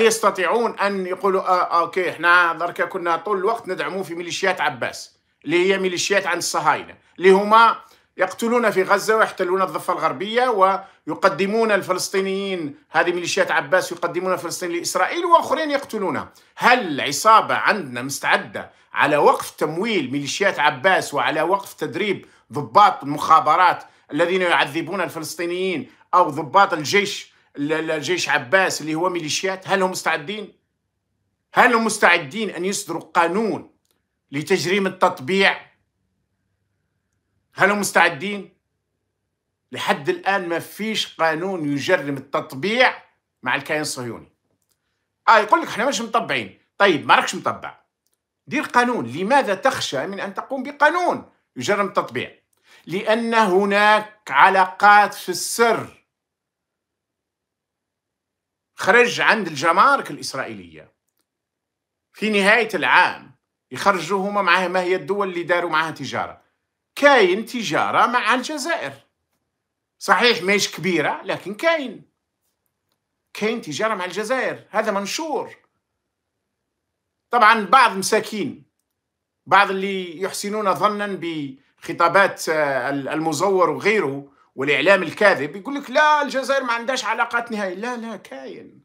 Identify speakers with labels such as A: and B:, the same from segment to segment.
A: هل يستطيعون ان يقولوا آه, آه، اوكي احنا درك كنا طول الوقت ندعموا في ميليشيات عباس اللي هي ميليشيات عن الصهاينه اللي هما يقتلون في غزه ويحتلون الضفه الغربيه ويقدمون الفلسطينيين هذه ميليشيات عباس يقدمون الفلسطينيين لاسرائيل واخرين يقتلونها، هل العصابه عندنا مستعده على وقف تمويل ميليشيات عباس وعلى وقف تدريب ضباط المخابرات الذين يعذبون الفلسطينيين او ضباط الجيش الجيش عباس اللي هو ميليشيات هل هم مستعدين هل هم مستعدين أن يصدروا قانون لتجريم التطبيع هل هم مستعدين لحد الآن ما فيش قانون يجرم التطبيع مع الكيان الصهيوني آه يقول لك احنا مش مطبعين طيب ما راكش مطبع دير قانون لماذا تخشى من أن تقوم بقانون يجرم التطبيع لأن هناك علاقات في السر خرج عند الجمارك الإسرائيلية في نهاية العام يخرجوا هما معاه ما هي الدول اللي داروا معاها تجارة كاين تجارة مع الجزائر صحيح ماهيش كبيرة لكن كاين كاين تجارة مع الجزائر هذا منشور طبعا بعض مساكين بعض اللي يحسنون ظنا بخطابات آه، المزور وغيره والاعلام الكاذب يقول لك لا الجزائر ما عندهاش علاقات نهائيه لا لا كاين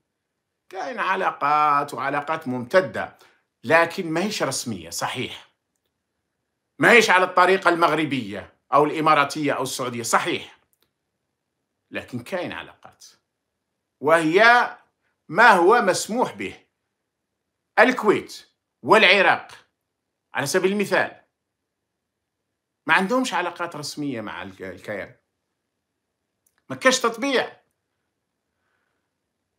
A: كاين علاقات وعلاقات ممتده لكن ماهيش رسميه صحيح ماهيش على الطريقه المغربيه او الاماراتيه او السعوديه صحيح لكن كاين علاقات وهي ما هو مسموح به الكويت والعراق على سبيل المثال ما عندهمش علاقات رسميه مع الكيان ما كاش تطبيع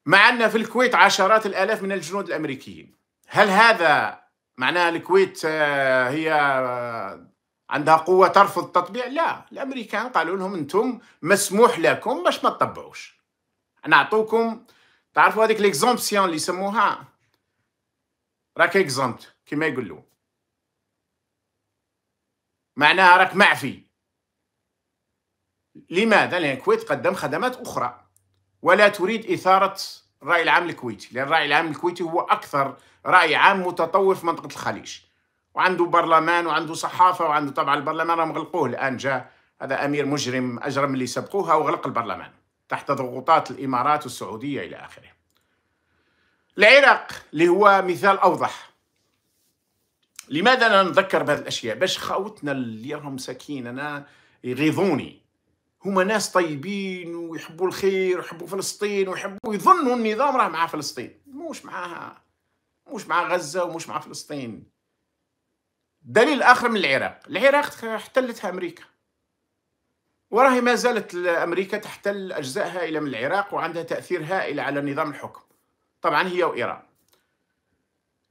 A: مع أن في الكويت عشرات الآلاف من الجنود الأمريكيين هل هذا معناها الكويت آه، هي آه، عندها قوة ترفض التطبيع لا الأمريكان قالوا لهم أنتم مسموح لكم باش ما تطبعوش نعطوكم تعرفوا هذيك ليكزومبسيون اللي يسموها راك اكزومت كما يقولوا معناها راك معفي لماذا؟ لأن الكويت تقدم خدمات أخرى ولا تريد إثارة الرأي العام الكويتي لأن الرأي العام الكويتي هو أكثر رأي عام متطور في منطقة الخليج وعنده برلمان وعنده صحافة وعنده طبعا البرلمان راهم غلقوه الآن جاء هذا أمير مجرم أجرم اللي سبقوها وغلق البرلمان تحت ضغوطات الإمارات والسعودية إلى آخره العراق اللي هو مثال أوضح لماذا لا نتذكر بهذه الأشياء باش خاوتنا اللي راهم مساكين أنا يغيظوني هما ناس طيبين ويحبوا الخير ويحبوا فلسطين ويحبوا يظنوا النظام راه مع فلسطين موش معاها موش مع غزة وموش مع فلسطين دليل آخر من العراق العراق احتلتها أمريكا وراهي ما زالت أمريكا تحتل أجزاء هائلة من العراق وعندها تأثير هائل على نظام الحكم طبعا هي وإيران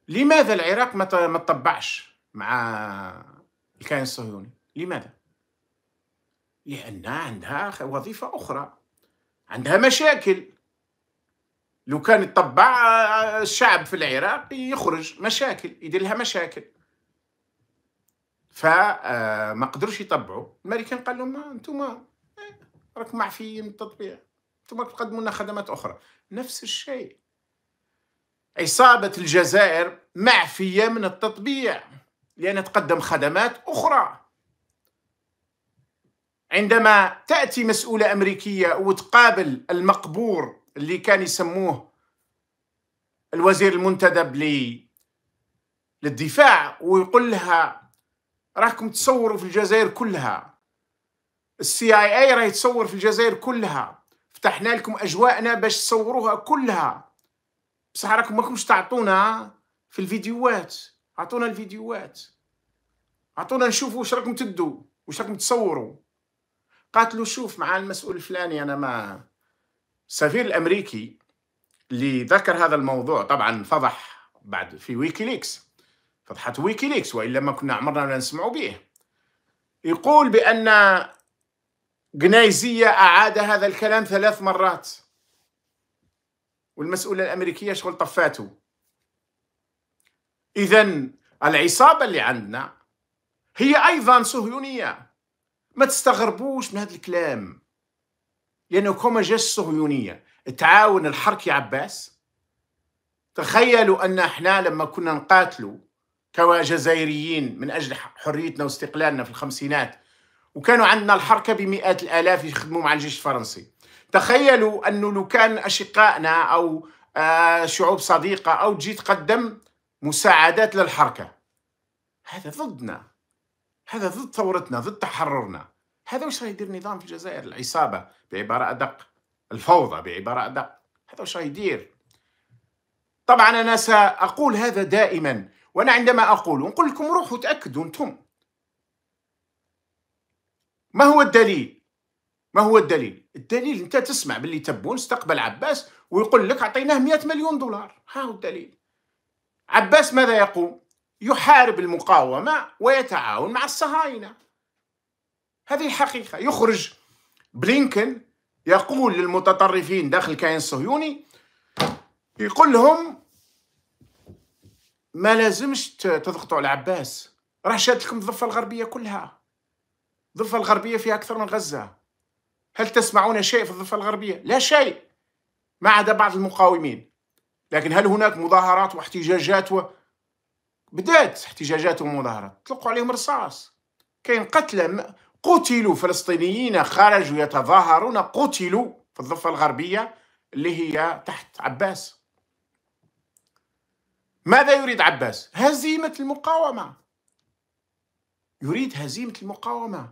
A: لماذا العراق ما تطبعش مع الكيان الصهيوني لماذا لأنها عندها وظيفة أخرى عندها مشاكل لو كان يطبع آه، الشعب في العراق يخرج مشاكل يدير لها مشاكل فما آه، قدروش يطبعوا الامريكان قال لهم انتم آه، راكم معفيين من التطبيع انتم تقدموا لنا خدمات اخرى نفس الشيء عصابة الجزائر معفية من التطبيع لأنها تقدم خدمات أخرى عندما تأتي مسؤولة أمريكية وتقابل المقبور اللي كان يسموه الوزير المنتدب للدفاع ويقول لها راكم تصوروا في الجزائر كلها السي اي اي راه يتصور في الجزائر كلها فتحنا لكم اجواءنا باش تصوروها كلها بصح راكم ماكمش تعطونا في الفيديوهات عطونا الفيديوهات عطونا نشوفوا واش راكم تدوا واش راكم تصوروا قالت له شوف مع المسؤول الفلاني انا ما السفير الامريكي اللي ذكر هذا الموضوع طبعا فضح بعد في ويكيليكس فضحت ويكيليكس والا ما كنا عمرنا ما نسمعوا به يقول بان جنايزيه اعاد هذا الكلام ثلاث مرات والمسؤوله الامريكيه شغل طفاته اذا العصابه اللي عندنا هي ايضا صهيونيه ما تستغربوش من هذا الكلام لأنه كما جيش الصهيونية تعاون الحركي عباس تخيلوا أن احنا لما كنا نقاتلوا كجزائريين من أجل حريتنا واستقلالنا في الخمسينات وكانوا عندنا الحركة بمئات الآلاف يخدموا مع الجيش الفرنسي تخيلوا أنه لو كان أشقائنا أو آه، شعوب صديقة أو تجي تقدم مساعدات للحركة هذا ضدنا هذا ضد ثورتنا ضد تحررنا هذا وش يدير النظام في الجزائر العصابة بعبارة أدق الفوضى بعبارة أدق هذا وش يدير طبعا أنا سأقول هذا دائما وأنا عندما أقول نقول لكم روحوا تأكدوا أنتم ما هو الدليل ما هو الدليل الدليل أنت تسمع باللي تبون استقبل عباس ويقول لك أعطيناه 100 مليون دولار ها هو الدليل عباس ماذا يقول يحارب المقاومة ويتعاون مع الصهاينة هذه الحقيقة يخرج بلينكن يقول للمتطرفين داخل الكيان الصهيوني يقول لهم ما لازمش تضغطوا على عباس راه شاد لكم الضفة الغربية كلها الضفة الغربية فيها أكثر من غزة هل تسمعون شيء في الضفة الغربية؟ لا شيء ما عدا بعض المقاومين لكن هل هناك مظاهرات واحتجاجات و... بدات احتجاجات ومظاهرات طلقوا عليهم رصاص كاين قتلى قتلوا فلسطينيين خرجوا يتظاهرون قتلوا في الضفة الغربية اللي هي تحت عباس ماذا يريد عباس؟ هزيمة المقاومة يريد هزيمة المقاومة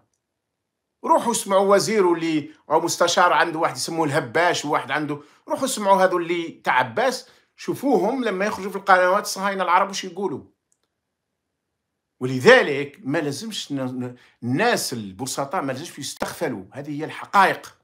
A: روحوا اسمعوا وزيره اللي او مستشار عنده واحد يسموه الهباش وواحد عنده روحوا اسمعوا هذو اللي تاع عباس شوفوهم لما يخرجوا في القنوات الصهاينه العرب وش يقولوا ولذلك ما لازمش الناس البسطاء ما لازمش يستغفلوا هذه هي الحقائق